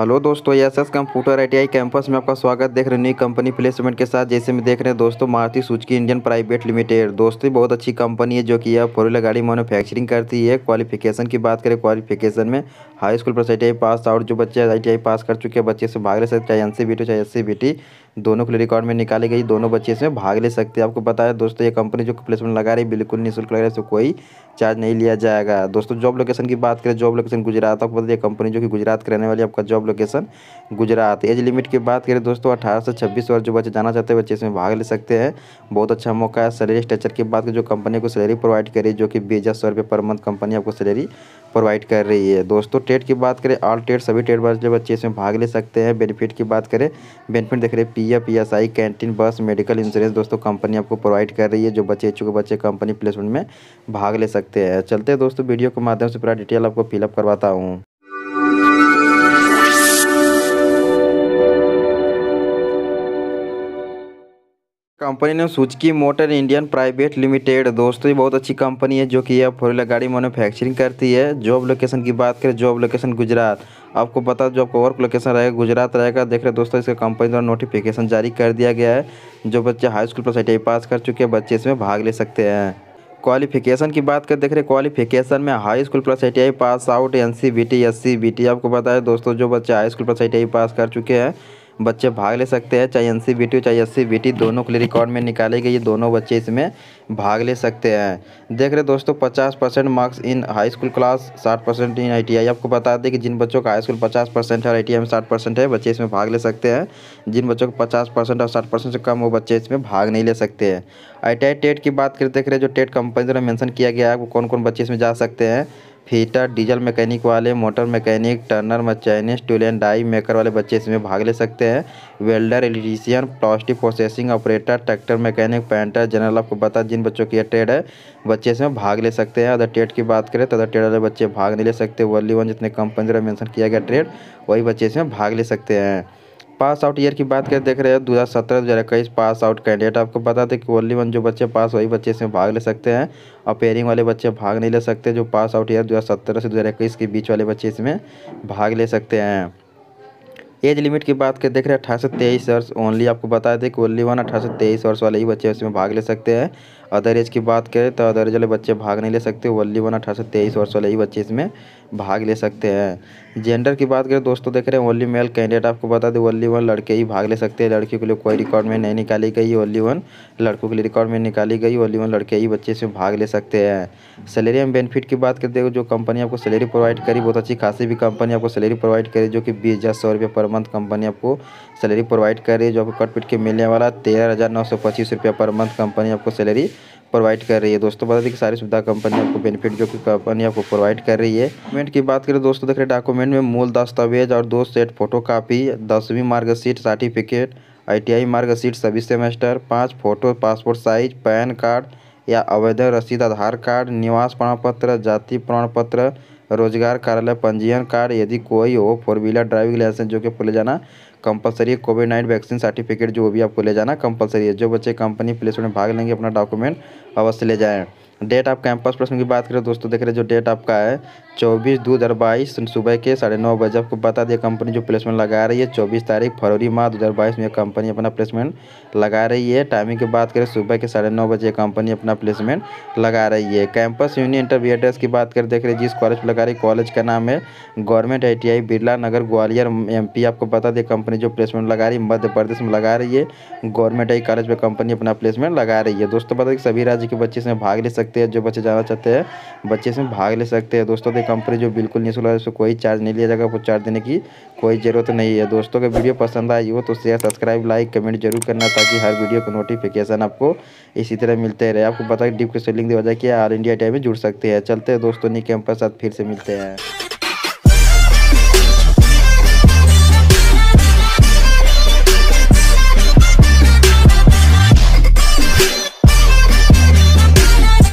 hello दोस्तों S S computer I campus में आपका स्वागत देख रहे नई कंपनी प्लेसमेंट के साथ जैसे में देख रहे हैं दोस्तों Maruti Suzuki Indian private limited दोस्तों बहुत अच्छी कंपनी है जो कि यह फोर व्हीलर गाड़ी मैनुफैक्चरिंग करती है क्वालिफिकेशन की बात करें क्वालिफिकेशन में high school plus I pass out जो बच्चे आई पास कर चुके हैं बच्चे से भाग ले सकते चाहे एन सी चाहे एस सी बी टी दोनों के लिए रिकॉर्ड में निकाली गई दोनों बच्चे इसमें भाग ले सकते हैं आपको बताया दोस्तों ये कंपनी जो प्लेसमेंट लगा रही है बिल्कुल निःशुल्क लग रहा है इसको कोई चार्ज नहीं लिया जाएगा दोस्तों जॉब लोकेशन की बात करें जॉब लोकेशन गुजरात आपको बताइए कंपनी जो कि गुजरात के रहने वाली आपका job location Gujarat age limit की बात करें दोस्तों अठारह से छब्बीस वर्ष जो बच्चे जाना चाहते हैं बच्चे इसमें भाग ले सकते हैं बहुत अच्छा मौका है सैलरी स्ट्रक्चर की बात करें जो कंपनी को सैलरी प्रोवाइड करी जो कि बीस हज़ार सौ रुपये पर मंथ कंपनी आपको सैलरी प्रोवाइड कर रही है दोस्तों टेट की बात करें ऑल टेट सभी टेट जो बच्चे इसमें भाग ले सकते हैं बेनिफिट की बात करें बेनिफिट देख रहे हैं P F P S I canteen bus medical insurance दोस्तों कंपनी आपको प्रोवाइड कर रही है जो बच्चे इच्छुक बच्चे कंपनी प्लेसमेंट में भाग ले सकते हैं चलते दोस्तों वीडियो के माध्यम से पूरा डिटेल आपको फिलअप करवाता हूँ कंपनी ने Suzuki motor Indian private limited दोस्तों ये बहुत अच्छी कंपनी है जो कि यह फोर व्हीलर गाड़ी मैनुफैक्चरिंग करती है जॉब लोकेशन की बात करें जॉब लोकेशन गुजरात आपको पता जो आपका वर्क लोकेशन रहेगा गुजरात रहेगा देख रहे दोस्तों इसका कंपनी द्वारा नोटिफिकेशन जारी कर दिया गया है जो बच्चे हाई स्कूल पर आई पास कर चुके हैं बच्चे इसमें भाग ले सकते हैं क्वालिफिकेशन की बात कर देख रहे क्वालिफिकेशन में high school plus I pass out NCBT C B T S C B T आपको बताया दोस्तों जो बच्चे high school plus I pass कर चुके हैं बच्चे भाग ले सकते हैं चाहे एन सी चाहे एस सी दोनों के लिए रिकॉर्ड में निकाले गए ये दोनों बच्चे इसमें भाग ले सकते हैं देख रहे दोस्तों पचास percent marks in high school class साठ परसेंट इन आई आपको बता दें कि जिन बच्चों का हाई स्कूल पचास परसेंट है और आई में साठ परसेंट है बच्चे इसमें भाग ले सकते हैं जिन बच्चों को पचास परसेंट और साठ परसेंट से कम वो बच्चे इसमें भाग नहीं ले सकते हैं आई टेट की बात करें देख रहे जो टेट कंपनी द्वारा मैंसन किया गया है वो कौन कौन बच्चे इसमें जा सकते हैं फीटर डीजल मैकेनिक वाले motor mechanic turner mechanic tool and die maker वाले बच्चे इसमें भाग ले सकते हैं welder electrician plastic processing operator tractor mechanic painter general आपको बता जिन बच्चों की यह ट्रेड है बच्चे इसमें भाग ले सकते हैं अदर ट्रेड की बात करें तो अदर ट्रेड वाले बच्चे भाग नहीं ले सकते वर्ली वन जितने कंपनी द्वारा मैंशन किया गया ट्रेड वही बच्चे इसमें भाग ले सकते हैं पास आउट ईयर की बात करें देख रहे हैं दो हज़ार सत्रह दो हज़ार इक्कीस पास आउट कैंडिडेट आपको बता दें कि ओनली वन जो बच्चे पास वही बच्चे इसमें भाग ले सकते हैं और पेयरिंग वाले बच्चे भाग नहीं ले सकते जो पास आउट ईयर दो हज़ार सत्रह से दो हज़ार इक्कीस के बीच वाले बच्चे इसमें भाग ले सकते हैं एज लिमिट की बात करें देख रहे हैं अठारह से तेईस वर्ष ओनली आपको बता दें कि ओनली वन अठारह से तेईस वर्ष वाले ही बच्चे इसमें भाग ले सकते हैं अदर एज की बात करें तो अदर एज वाले बच्चे भाग नहीं ले सकते वल्ली वन अठारह से तेईस वर्ष वाले ही बच्चे इसमें भाग ले सकते हैं जेंडर की बात करें दोस्तों देख रहे हैं ओनली मेल कैंडिडेट आपको बता दें ओनली वन लड़के ही भाग ले सकते हैं लड़कियों के लिए कोई रिकॉर्ड में नहीं निकाली गई ओनली वन लड़कों के लिए रिकॉर्ड में निकाली गई ओनली वन लड़के ही बच्चे इसमें भाग ले सकते हैं सैलरी एंड बेनिफिट की बात करते हैं जो कंपनी आपको सैलरी प्रोवाइड करी बहुत अच्छी खासी भी कंपनी आपको सैलरी प्रोवाइड करी जो कि बीस हज़ार सौ रुपये पर मंथ कंपनी आपको सैलरी प्रोवाइड कर रही है जो आपको कट पिट के मिलने वाला तेरह हज़ार नौ सौ पच्चीस रुपये पर मंथ कंपनी आपको सैलरी प्रोवाइड कर रही है दोस्तों बता दें कि सारी सुविधा कंपनी आपको बेनिफिट जो कि कंपनी आपको प्रोवाइड कर रही है डॉक्यूमेंट की बात करें दोस्तों देख रहे डॉक्यूमेंट में मूल दस्तावेज और दो सेट फोटो कापी दसवीं मार्कशीट सर्टिफिकेट आईटीआई मार्कशीट सभी सेमेस्टर पाँच photo passport size pan card या अवैध रसीद आधार कार्ड निवास प्रमाण पत्र जाति प्रमाण पत्र रोजगार कार्यालय पंजीयन कार्ड यदि कोई हो फोर व्हीलर ड्राइविंग लाइसेंस जो कि आपको ले जाना कंपलसरी है कोविड नाइन वैक्सीन सर्टिफिकेट जो भी आपको ले जाना कंपलसरी है जो बच्चे कंपनी प्लेसमेंट में भाग लेंगे अपना डॉक्यूमेंट अवश्य ले जाएँ डेट ऑफ कैंपस प्रश्न की बात करें दोस्तों देख रहे जो डेट आपका है चौबीस दो हज़ार बाईस सुबह के साढ़े नौ बजे आपको बता दिया कंपनी जो प्लेसमेंट लगा रही है चौबीस तारीख फरवरी माह दो हज़ार बाईस में कंपनी अपना प्लेसमेंट लगा रही है टाइमिंग की बात करें सुबह के साढ़े नौ बजे कंपनी अपना प्लेसमेंट लगा रही है कैंपस यूनियन इंटरव्यू एड्रेस की बात करें देख रहे जिस कॉलेज लगा रही है कॉलेज का नाम है government I T Birla Nagar Gwalior M आपको बता दिया कंपनी जो प्लेसमेंट लगा रही है मध्य प्रदेश में लगा रही है गवर्नमेंट आई कॉलेज में कंपनी अपना प्लेसमेंट लगा रही है दोस्तों बता दें सभी राज्य के बच्चे इसमें भाग ले सकते सकते हैं जो बच्चे जाना चाहते हैं बच्चे इसमें भाग ले सकते हैं दोस्तों की कंपनी जो बिल्कुल नहीं सुना उसको कोई चार्ज नहीं लिया जाएगा आपको चार्ज देने की कोई ज़रूरत नहीं है दोस्तों का वीडियो पसंद आई हो तो शेयर सब्सक्राइब लाइक कमेंट जरूर करना ताकि हर वीडियो का नोटिफिकेशन आपको इसी तरह मिलते रहे आपको पता है डिप के सेलिंग की वजह कि ऑल इंडिया टाइम में जुड़ सकते हैं चलते हैं दोस्तों नी कैंपस साथ फिर से मिलते हैं